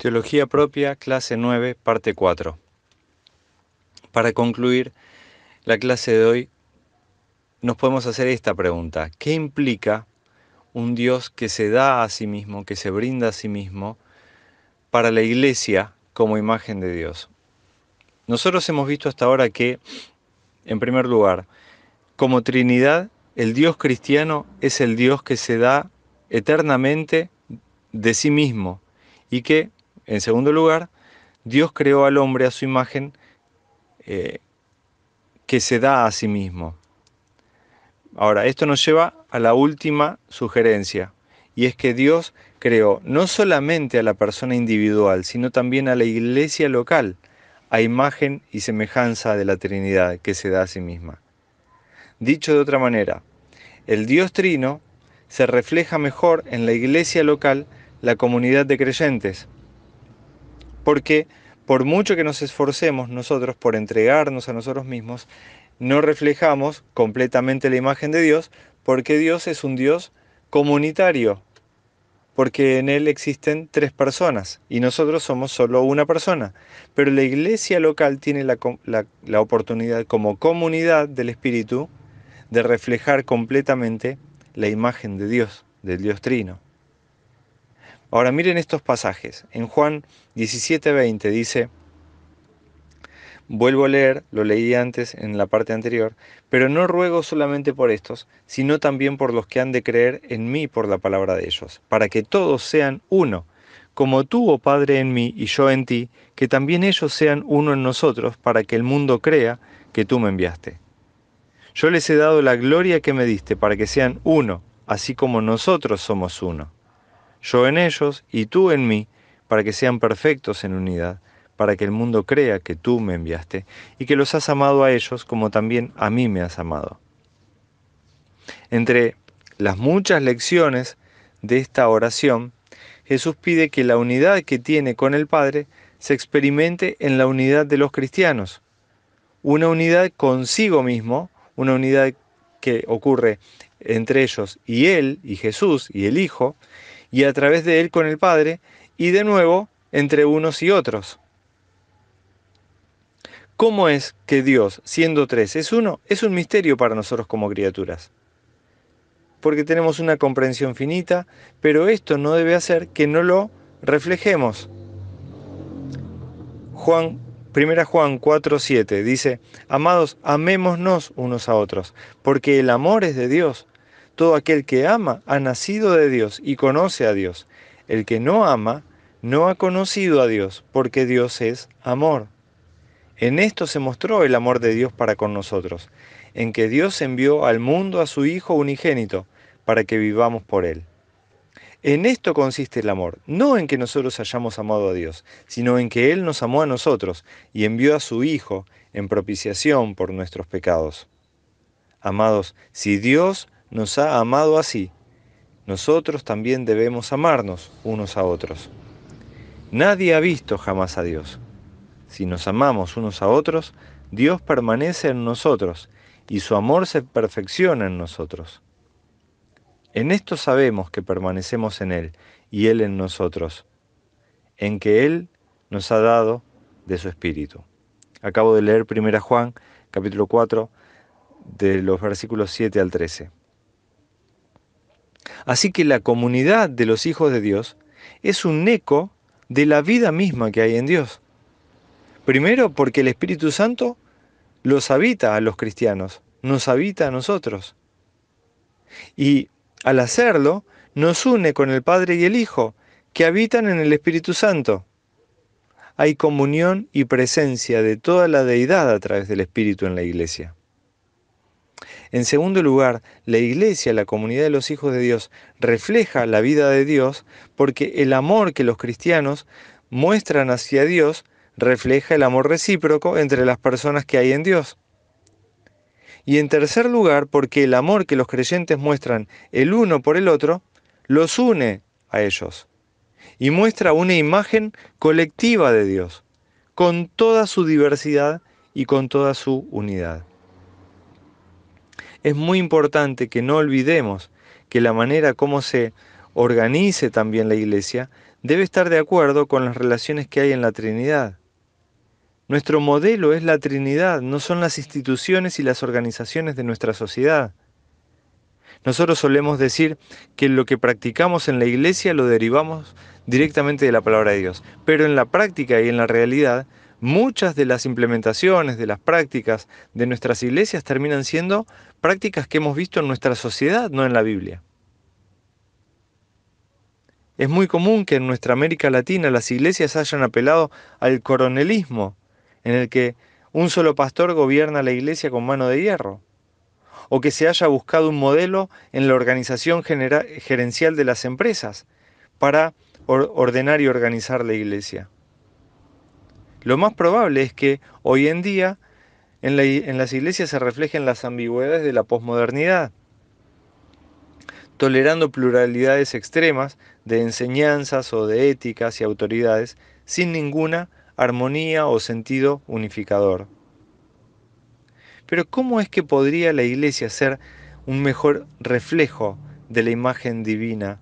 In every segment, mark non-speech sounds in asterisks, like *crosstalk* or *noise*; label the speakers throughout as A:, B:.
A: Teología propia, clase 9, parte 4. Para concluir la clase de hoy, nos podemos hacer esta pregunta. ¿Qué implica un Dios que se da a sí mismo, que se brinda a sí mismo para la iglesia como imagen de Dios? Nosotros hemos visto hasta ahora que, en primer lugar, como Trinidad, el Dios cristiano es el Dios que se da eternamente de sí mismo y que en segundo lugar, Dios creó al hombre a su imagen eh, que se da a sí mismo. Ahora, esto nos lleva a la última sugerencia, y es que Dios creó no solamente a la persona individual, sino también a la iglesia local, a imagen y semejanza de la Trinidad que se da a sí misma. Dicho de otra manera, el Dios Trino se refleja mejor en la iglesia local, la comunidad de creyentes, porque por mucho que nos esforcemos nosotros por entregarnos a nosotros mismos, no reflejamos completamente la imagen de Dios, porque Dios es un Dios comunitario, porque en Él existen tres personas y nosotros somos solo una persona. Pero la iglesia local tiene la, la oportunidad como comunidad del Espíritu de reflejar completamente la imagen de Dios, del Dios Trino. Ahora miren estos pasajes. En Juan 17:20 dice, vuelvo a leer, lo leí antes en la parte anterior, pero no ruego solamente por estos, sino también por los que han de creer en mí por la palabra de ellos, para que todos sean uno, como tú, oh Padre, en mí y yo en ti, que también ellos sean uno en nosotros, para que el mundo crea que tú me enviaste. Yo les he dado la gloria que me diste, para que sean uno, así como nosotros somos uno yo en ellos y tú en mí, para que sean perfectos en unidad, para que el mundo crea que tú me enviaste y que los has amado a ellos como también a mí me has amado. Entre las muchas lecciones de esta oración, Jesús pide que la unidad que tiene con el Padre se experimente en la unidad de los cristianos, una unidad consigo mismo, una unidad que ocurre entre ellos y Él y Jesús y el Hijo, y a través de él con el Padre, y de nuevo entre unos y otros. ¿Cómo es que Dios, siendo tres, es uno? Es un misterio para nosotros como criaturas. Porque tenemos una comprensión finita, pero esto no debe hacer que no lo reflejemos. Juan 1 Juan 4:7 dice, "Amados, amémonos unos a otros, porque el amor es de Dios. Todo aquel que ama ha nacido de Dios y conoce a Dios. El que no ama no ha conocido a Dios, porque Dios es amor. En esto se mostró el amor de Dios para con nosotros, en que Dios envió al mundo a su Hijo unigénito, para que vivamos por Él. En esto consiste el amor, no en que nosotros hayamos amado a Dios, sino en que Él nos amó a nosotros y envió a su Hijo en propiciación por nuestros pecados. Amados, si Dios nos ha amado así, nosotros también debemos amarnos unos a otros. Nadie ha visto jamás a Dios. Si nos amamos unos a otros, Dios permanece en nosotros y su amor se perfecciona en nosotros. En esto sabemos que permanecemos en Él y Él en nosotros, en que Él nos ha dado de su Espíritu. Acabo de leer 1 Juan capítulo 4 de los versículos 7 al 13. Así que la comunidad de los hijos de Dios es un eco de la vida misma que hay en Dios. Primero porque el Espíritu Santo los habita a los cristianos, nos habita a nosotros. Y al hacerlo, nos une con el Padre y el Hijo, que habitan en el Espíritu Santo. Hay comunión y presencia de toda la deidad a través del Espíritu en la iglesia. En segundo lugar, la iglesia, la comunidad de los hijos de Dios, refleja la vida de Dios porque el amor que los cristianos muestran hacia Dios refleja el amor recíproco entre las personas que hay en Dios. Y en tercer lugar, porque el amor que los creyentes muestran el uno por el otro, los une a ellos y muestra una imagen colectiva de Dios, con toda su diversidad y con toda su unidad es muy importante que no olvidemos que la manera como se organice también la iglesia debe estar de acuerdo con las relaciones que hay en la Trinidad. Nuestro modelo es la Trinidad, no son las instituciones y las organizaciones de nuestra sociedad. Nosotros solemos decir que lo que practicamos en la iglesia lo derivamos directamente de la palabra de Dios, pero en la práctica y en la realidad muchas de las implementaciones, de las prácticas de nuestras iglesias terminan siendo prácticas que hemos visto en nuestra sociedad, no en la Biblia. Es muy común que en nuestra América Latina las iglesias hayan apelado al coronelismo, en el que un solo pastor gobierna la iglesia con mano de hierro, o que se haya buscado un modelo en la organización gerencial de las empresas para ordenar y organizar la iglesia. Lo más probable es que hoy en día en, las iglesias se reflejen las ambigüedades de la posmodernidad, tolerando pluralidades extremas de enseñanzas o de éticas y autoridades sin ninguna armonía o sentido unificador. Pero ¿cómo es que podría la iglesia ser un mejor reflejo de la imagen divina?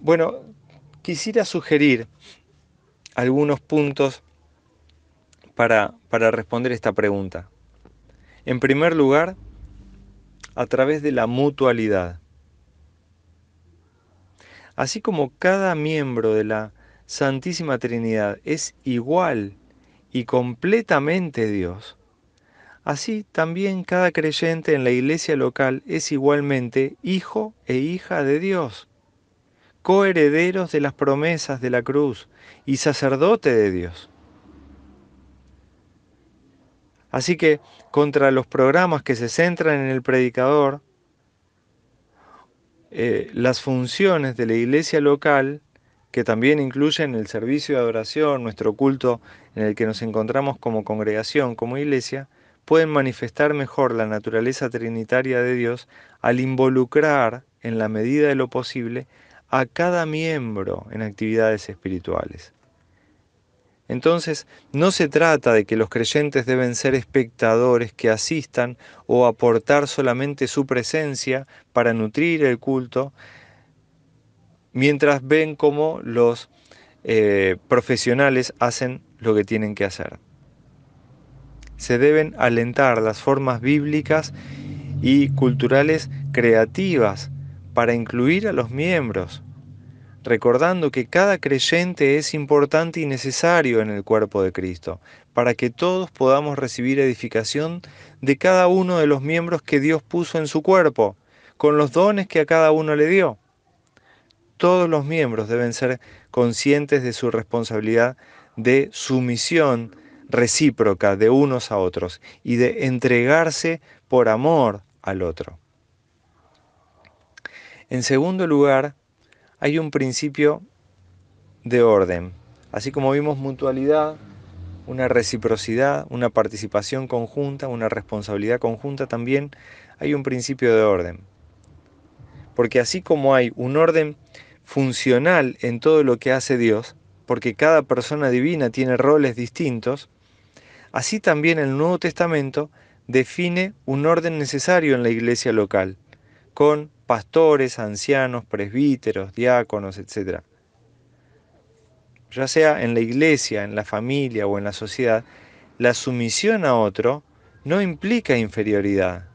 A: Bueno, quisiera sugerir algunos puntos para, para responder esta pregunta. En primer lugar, a través de la mutualidad. Así como cada miembro de la Santísima Trinidad es igual y completamente Dios, así también cada creyente en la iglesia local es igualmente hijo e hija de Dios coherederos de las promesas de la cruz y sacerdote de Dios. Así que contra los programas que se centran en el predicador, eh, las funciones de la iglesia local, que también incluyen el servicio de adoración, nuestro culto en el que nos encontramos como congregación, como iglesia, pueden manifestar mejor la naturaleza trinitaria de Dios al involucrar, en la medida de lo posible, a cada miembro en actividades espirituales. Entonces, no se trata de que los creyentes deben ser espectadores que asistan o aportar solamente su presencia para nutrir el culto, mientras ven cómo los eh, profesionales hacen lo que tienen que hacer. Se deben alentar las formas bíblicas y culturales creativas para incluir a los miembros, recordando que cada creyente es importante y necesario en el cuerpo de Cristo, para que todos podamos recibir edificación de cada uno de los miembros que Dios puso en su cuerpo, con los dones que a cada uno le dio. Todos los miembros deben ser conscientes de su responsabilidad, de sumisión recíproca de unos a otros y de entregarse por amor al otro. En segundo lugar, hay un principio de orden. Así como vimos mutualidad, una reciprocidad, una participación conjunta, una responsabilidad conjunta, también hay un principio de orden. Porque así como hay un orden funcional en todo lo que hace Dios, porque cada persona divina tiene roles distintos, así también el Nuevo Testamento define un orden necesario en la iglesia local, con pastores, ancianos, presbíteros, diáconos, etc. Ya sea en la iglesia, en la familia o en la sociedad, la sumisión a otro no implica inferioridad,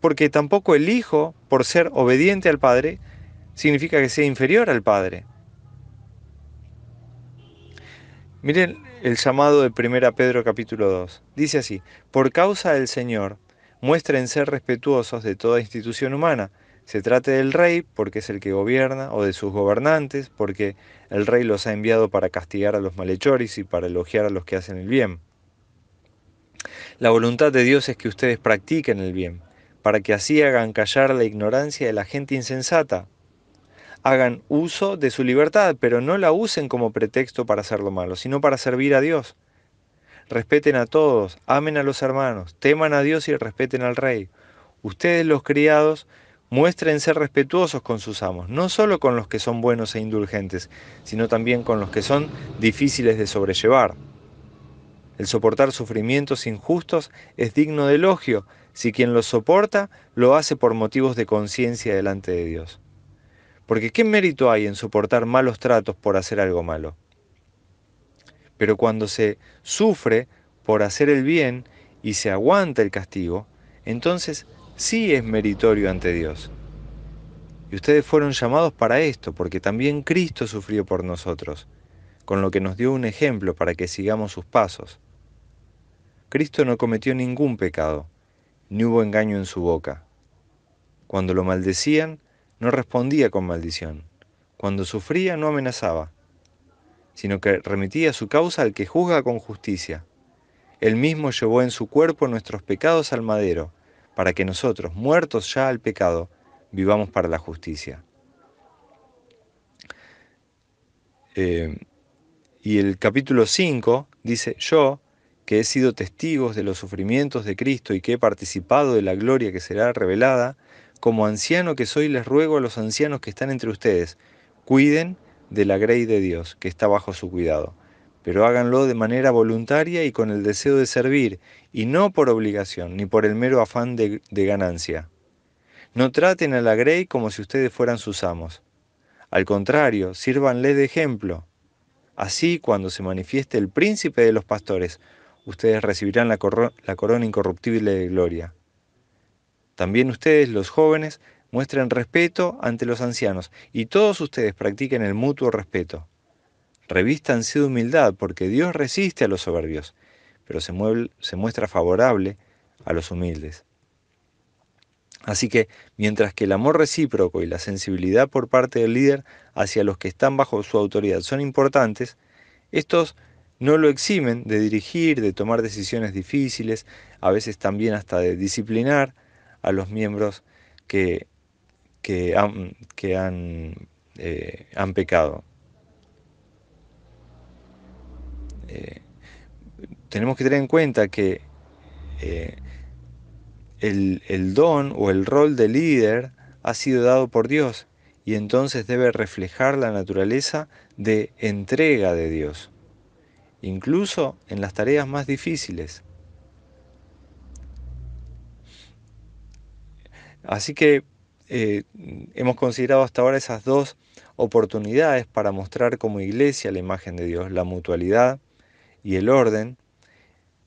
A: porque tampoco el hijo, por ser obediente al padre, significa que sea inferior al padre. Miren el llamado de 1 Pedro capítulo 2. Dice así, por causa del Señor, muestren ser respetuosos de toda institución humana, se trate del rey porque es el que gobierna, o de sus gobernantes porque el rey los ha enviado para castigar a los malhechores y para elogiar a los que hacen el bien. La voluntad de Dios es que ustedes practiquen el bien, para que así hagan callar la ignorancia de la gente insensata. Hagan uso de su libertad, pero no la usen como pretexto para hacer lo malo, sino para servir a Dios respeten a todos, amen a los hermanos, teman a Dios y respeten al rey. Ustedes los criados, muestren ser respetuosos con sus amos, no solo con los que son buenos e indulgentes, sino también con los que son difíciles de sobrellevar. El soportar sufrimientos injustos es digno de elogio si quien los soporta lo hace por motivos de conciencia delante de Dios. Porque ¿qué mérito hay en soportar malos tratos por hacer algo malo? Pero cuando se sufre por hacer el bien y se aguanta el castigo, entonces sí es meritorio ante Dios. Y ustedes fueron llamados para esto, porque también Cristo sufrió por nosotros, con lo que nos dio un ejemplo para que sigamos sus pasos. Cristo no cometió ningún pecado, ni hubo engaño en su boca. Cuando lo maldecían, no respondía con maldición. Cuando sufría, no amenazaba, sino que remitía su causa al que juzga con justicia. Él mismo llevó en su cuerpo nuestros pecados al madero, para que nosotros, muertos ya al pecado, vivamos para la justicia. Eh, y el capítulo 5 dice, yo, que he sido testigos de los sufrimientos de Cristo y que he participado de la gloria que será revelada, como anciano que soy les ruego a los ancianos que están entre ustedes, cuiden de la grey de Dios, que está bajo su cuidado. Pero háganlo de manera voluntaria y con el deseo de servir, y no por obligación, ni por el mero afán de, ganancia. No traten a la grey como si ustedes fueran sus amos. Al contrario, sírvanle de ejemplo. Así, cuando se manifieste el príncipe de los pastores, ustedes recibirán la corona incorruptible de gloria. También ustedes, los jóvenes, muestren respeto ante los ancianos y todos ustedes practiquen el mutuo respeto. Revistanse de humildad porque Dios resiste a los soberbios, pero se, se muestra favorable a los humildes. Así que, mientras que el amor recíproco y la sensibilidad por parte del líder hacia los que están bajo su autoridad son importantes, estos no lo eximen de dirigir, de tomar decisiones difíciles, a veces también hasta de disciplinar a los miembros que que han, eh, pecado. Eh, tenemos que tener en cuenta que eh, el, el don o el rol de líder ha sido dado por Dios y entonces debe reflejar la naturaleza de entrega de Dios, incluso en las tareas más difíciles. Así que eh, hemos considerado hasta ahora esas dos oportunidades para mostrar como iglesia la imagen de Dios, la mutualidad y el orden.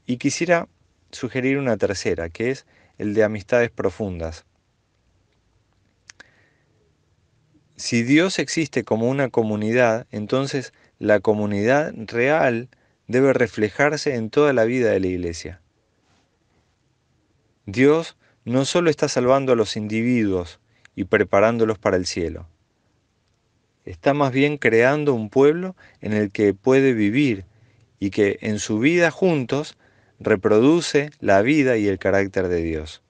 A: Y quisiera sugerir una tercera, que es el de amistades profundas. Si Dios existe como una comunidad, entonces la comunidad real debe reflejarse en toda la vida de la iglesia. Dios no solo está salvando a los individuos, y preparándolos para el cielo. Está más bien creando un pueblo en el que puede vivir y que en su vida juntos reproduce la vida y el carácter de Dios.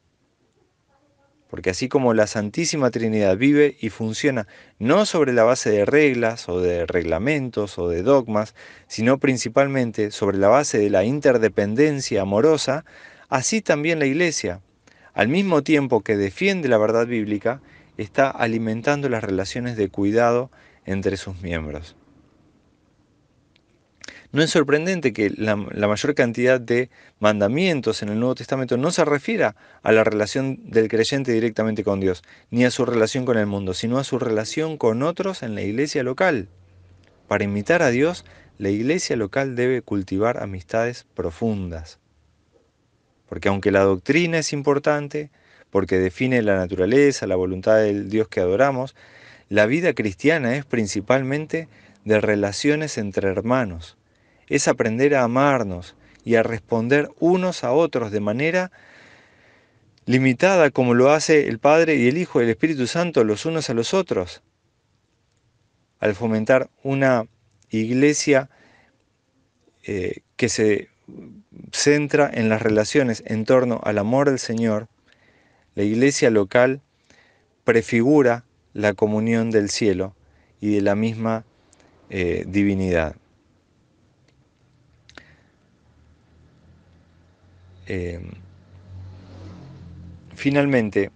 A: Porque así como la Santísima Trinidad vive y funciona no sobre la base de reglas o de reglamentos o de dogmas, sino principalmente sobre la base de la interdependencia amorosa, así también la Iglesia, al mismo tiempo que defiende la verdad bíblica, está alimentando las relaciones de cuidado entre sus miembros. No es sorprendente que la, mayor cantidad de mandamientos en el Nuevo Testamento no se refiera a la relación del creyente directamente con Dios, ni a su relación con el mundo, sino a su relación con otros en la iglesia local. Para imitar a Dios, la iglesia local debe cultivar amistades profundas. Porque aunque la doctrina es importante, porque define la naturaleza, la voluntad del Dios que adoramos, la vida cristiana es principalmente de relaciones entre hermanos. Es aprender a amarnos y a responder unos a otros de manera limitada como lo hace el Padre y el Hijo y el Espíritu Santo los unos a los otros. Al fomentar una iglesia eh, que se centra en las relaciones en torno al amor del Señor, la iglesia local prefigura la comunión del cielo y de la misma eh, divinidad. Em, finalmente,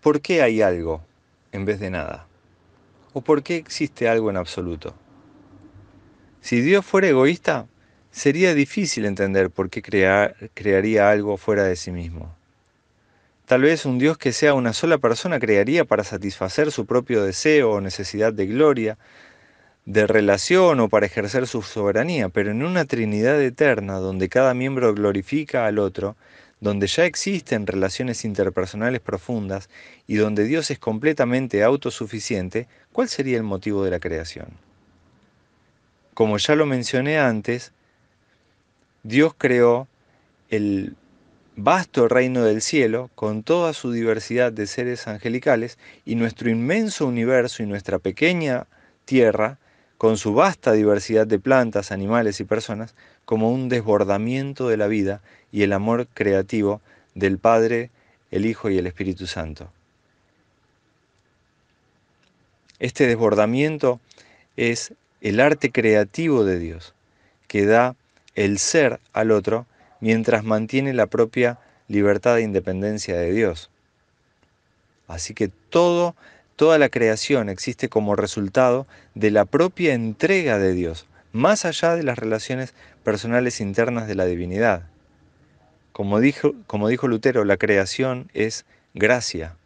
A: ¿por qué hay algo en vez de nada? ¿O por qué existe algo en absoluto? Si Dios fuera egoísta, sería difícil entender por qué crearía algo fuera de sí mismo. Tal vez un Dios que sea una sola persona crearía para satisfacer su propio deseo o necesidad de gloria, de relación o para ejercer su soberanía, pero en una Trinidad eterna donde cada miembro glorifica al otro, donde ya existen relaciones interpersonales profundas y donde Dios es completamente autosuficiente, ¿cuál sería el motivo de la creación? Como ya lo mencioné antes, Dios creó el vasto reino del cielo con toda su diversidad de seres angelicales y nuestro inmenso universo y nuestra pequeña tierra con su vasta diversidad de plantas, animales y personas, como un desbordamiento de la vida y el amor creativo del Padre, el Hijo y el Espíritu Santo. Este desbordamiento es el arte creativo de Dios, que da el ser al otro mientras mantiene la propia libertad e independencia de Dios. Así que toda la creación existe como resultado de la propia entrega de Dios, más allá de las relaciones personales internas de la divinidad. como dijo Lutero, la creación es gracia.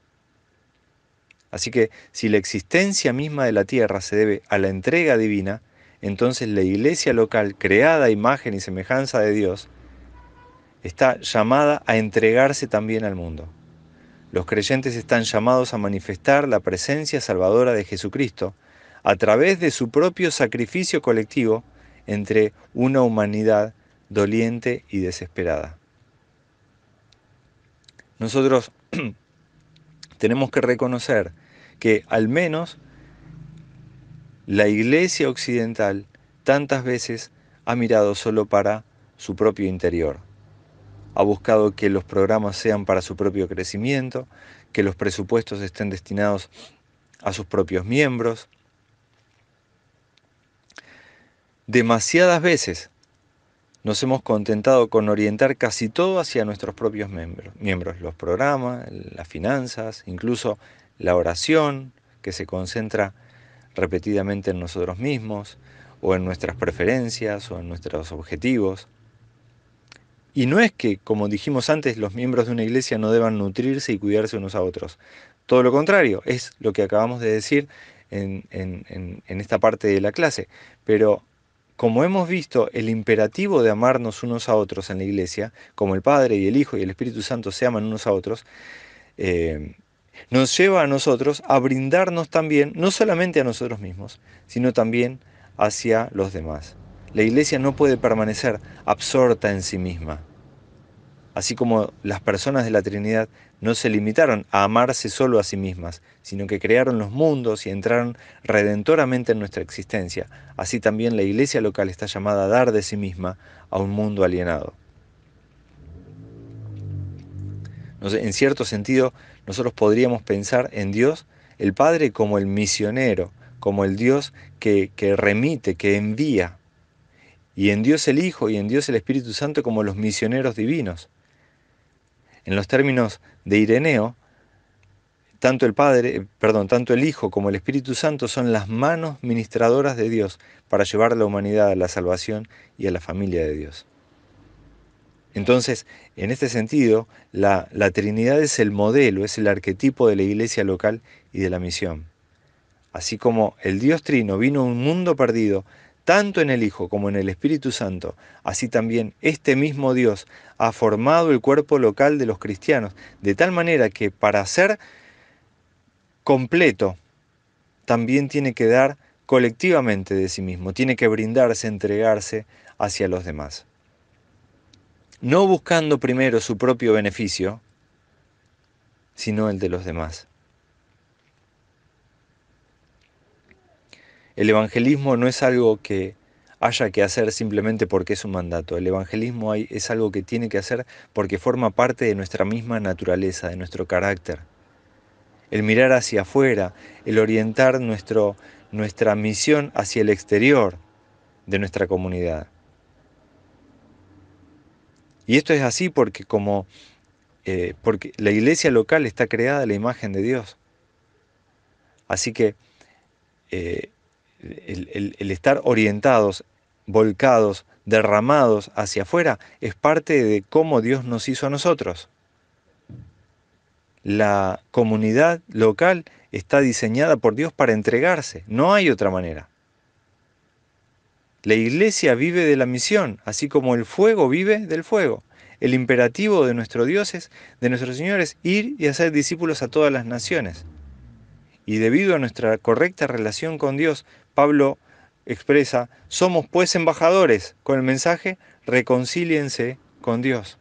A: Así que si la existencia misma de la tierra se debe a la entrega divina, entonces la iglesia local, creada a imagen y semejanza de Dios, está llamada a entregarse también al mundo. Los creyentes están llamados a manifestar la presencia salvadora de Jesucristo a través de su propio sacrificio colectivo entre una humanidad doliente y desesperada. Nosotros *clears throat* tenemos que reconocer que al menos la iglesia occidental tantas veces ha mirado solo para su propio interior. Ha buscado que los programas sean para su propio crecimiento, que los presupuestos estén destinados a sus propios miembros. Demasiadas veces nos hemos contentado con orientar casi todo hacia nuestros propios miembros, miembros los programas, las finanzas, incluso la oración que se concentra repetidamente en nosotros mismos o en nuestras preferencias o en nuestros objetivos. Y no es que, como dijimos antes, los miembros de una iglesia no deban nutrirse y cuidarse unos a otros. Todo lo contrario, es lo que acabamos de decir en, en esta parte de la clase. Pero como hemos visto, el imperativo de amarnos unos a otros en la iglesia, como el Padre y el Hijo y el Espíritu Santo se aman unos a otros, eh, nos lleva a nosotros a brindarnos también, no solamente a nosotros mismos, sino también hacia los demás. La iglesia no puede permanecer absorta en sí misma. Así como las personas de la Trinidad no se limitaron a amarse solo a sí mismas, sino que crearon los mundos y entraron redentoramente en nuestra existencia. Así también la iglesia local está llamada a dar de sí misma a un mundo alienado. En cierto sentido, nosotros podríamos pensar en Dios, el Padre, como el misionero, como el Dios que, que remite, que envía, y en Dios el Hijo y en Dios el Espíritu Santo como los misioneros divinos. En los términos de Ireneo, tanto el Padre, perdón, tanto el Hijo como el Espíritu Santo son las manos ministradoras de Dios para llevar a la humanidad a la salvación y a la familia de Dios. Entonces, en este sentido, la, la Trinidad es el modelo, es el arquetipo de la iglesia local y de la misión. Así como el Dios Trino vino a un mundo perdido tanto en el Hijo como en el Espíritu Santo, así también este mismo Dios ha formado el cuerpo local de los cristianos, de tal manera que para ser completo, también tiene que dar colectivamente de sí mismo, tiene que brindarse, entregarse hacia los demás. No buscando primero su propio beneficio, sino el de los demás. El evangelismo no es algo que haya que hacer simplemente porque es un mandato. El evangelismo es algo que tiene que hacer porque forma parte de nuestra misma naturaleza, de nuestro carácter. El mirar hacia afuera, el orientar nuestra misión hacia el exterior de nuestra comunidad. Y esto es así porque como eh, porque la iglesia local está creada a la imagen de Dios. Así que eh, el, estar orientados, volcados, derramados hacia afuera, es parte de cómo Dios nos hizo a nosotros. La comunidad local está diseñada por Dios para entregarse, no hay otra manera. La iglesia vive de la misión, así como el fuego vive del fuego. El imperativo de nuestro dioses, de nuestro Señor es ir y hacer discípulos a todas las naciones. Y debido a nuestra correcta relación con Dios, Pablo expresa, somos pues embajadores con el mensaje, reconcíliense con Dios,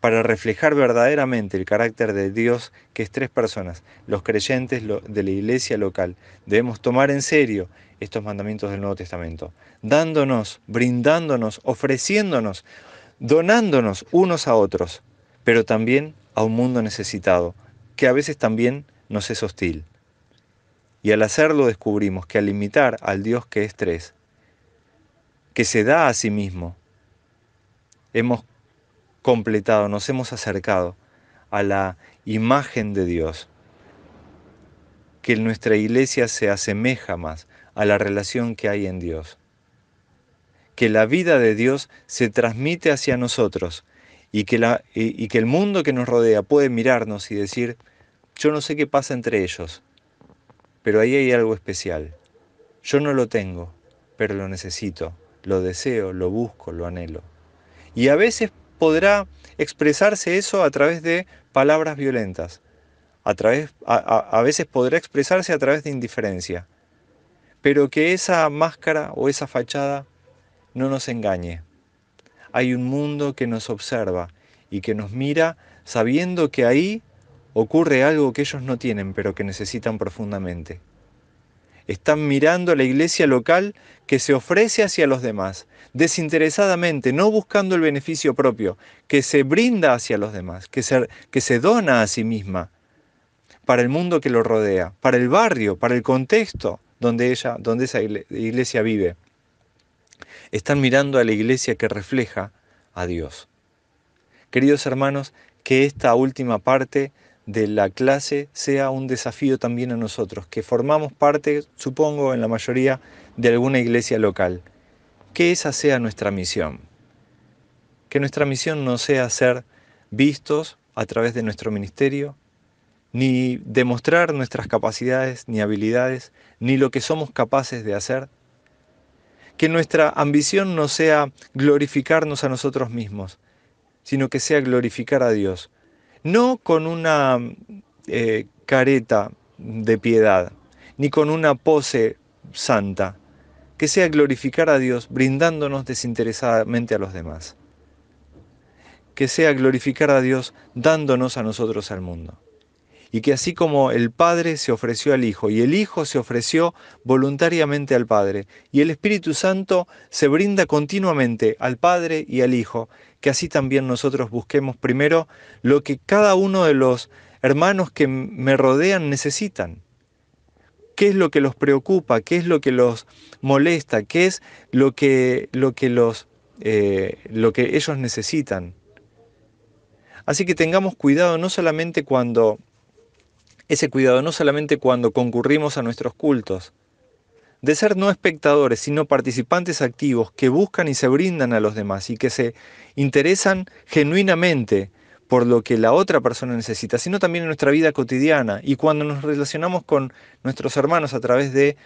A: para reflejar verdaderamente el carácter de Dios que es tres personas, los creyentes de la iglesia local. Debemos tomar en serio estos mandamientos del Nuevo Testamento, dándonos, brindándonos, ofreciéndonos, donándonos unos a otros, pero también a un mundo necesitado, que a veces también nos es hostil. Y al hacerlo descubrimos que al imitar al Dios que es tres, que se da a sí mismo, hemos completado, nos hemos acercado a la imagen de Dios, que nuestra iglesia se asemeja más a la relación que hay en Dios, que la vida de Dios se transmite hacia nosotros y que, la, y que el mundo que nos rodea puede mirarnos y decir, yo no sé qué pasa entre ellos, pero ahí hay algo especial. Yo no lo tengo, pero lo necesito, lo deseo, lo busco, lo anhelo. Y a veces podrá expresarse eso a través de palabras violentas, a, través, veces podrá expresarse a través de indiferencia, pero que esa máscara o esa fachada no nos engañe. Hay un mundo que nos observa y que nos mira sabiendo que ahí ocurre algo que ellos no tienen, pero que necesitan profundamente. Están mirando a la iglesia local que se ofrece hacia los demás, desinteresadamente, no buscando el beneficio propio, que se brinda hacia los demás, que se, que se dona a sí misma para el mundo que lo rodea, para el barrio, para el contexto donde, ella, donde esa iglesia vive. Están mirando a la iglesia que refleja a Dios. Queridos hermanos, que esta última parte de la clase sea un desafío también a nosotros, que formamos parte, supongo, en la mayoría de alguna iglesia local. Que esa sea nuestra misión. Que nuestra misión no sea ser vistos a través de nuestro ministerio, ni demostrar nuestras capacidades ni habilidades, ni lo que somos capaces de hacer. Que nuestra ambición no sea glorificarnos a nosotros mismos, sino que sea glorificar a Dios no con una eh, careta de piedad, ni con una pose santa, que sea glorificar a Dios brindándonos desinteresadamente a los demás, que sea glorificar a Dios dándonos a nosotros al mundo y que así como el Padre se ofreció al Hijo y el Hijo se ofreció voluntariamente al Padre, y el Espíritu Santo se brinda continuamente al Padre y al Hijo, que así también nosotros busquemos primero lo que cada uno de los hermanos que me rodean necesitan. ¿Qué es lo que los preocupa? ¿Qué es lo que los molesta? ¿Qué es lo que, lo que, los, eh, lo que ellos necesitan? Así que tengamos cuidado no solamente cuando ese cuidado no solamente cuando concurrimos a nuestros cultos, de ser no espectadores, sino participantes activos que buscan y se brindan a los demás y que se interesan genuinamente por lo que la otra persona necesita, sino también en nuestra vida cotidiana y cuando nos relacionamos con nuestros hermanos a través de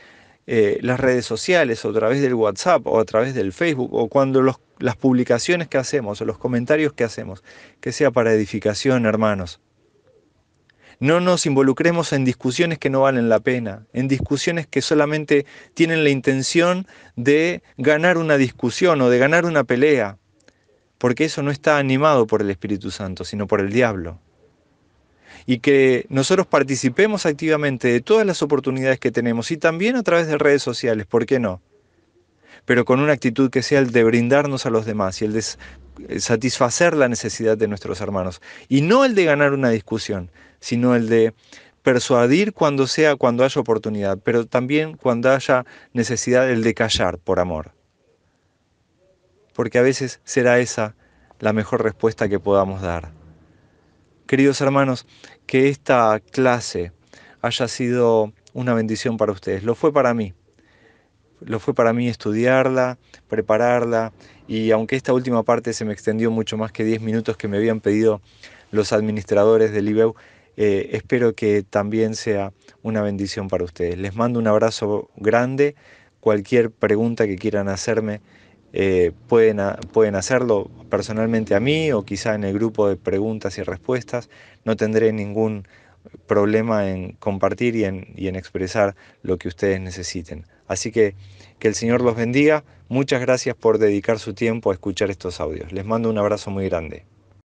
A: eh, las redes sociales o a través del WhatsApp o a través del Facebook o cuando las publicaciones que hacemos o los comentarios que hacemos, que sea para edificación, hermanos. No nos involucremos en discusiones que no valen la pena, en discusiones que solamente tienen la intención de ganar una discusión o de ganar una pelea, porque eso no está animado por el Espíritu Santo, sino por el diablo. Y que nosotros participemos activamente de todas las oportunidades que tenemos y también a través de redes sociales, ¿por qué no? Pero con una actitud que sea el de brindarnos a los demás y el de eh, satisfacer la necesidad de nuestros hermanos. Y no el de ganar una discusión, sino el de persuadir cuando sea, cuando haya oportunidad, pero también cuando haya necesidad, el de callar por amor. Porque a veces será esa la mejor respuesta que podamos dar. Queridos hermanos, que esta clase haya sido una bendición para ustedes. Lo fue para mí. Lo fue para mí estudiarla, prepararla y aunque esta última parte se me extendió mucho más que 10 minutos que me habían pedido los administradores del IBEU, eh, espero que también sea una bendición para ustedes. Les mando un abrazo grande. Cualquier pregunta que quieran hacerme, eh, pueden, pueden hacerlo personalmente a mí o quizá en el grupo de preguntas y respuestas. No tendré ningún problema en compartir y en, y en expresar lo que ustedes necesiten. Así que que el Señor los bendiga. Muchas gracias por dedicar su tiempo a escuchar estos audios. Les mando un abrazo muy grande.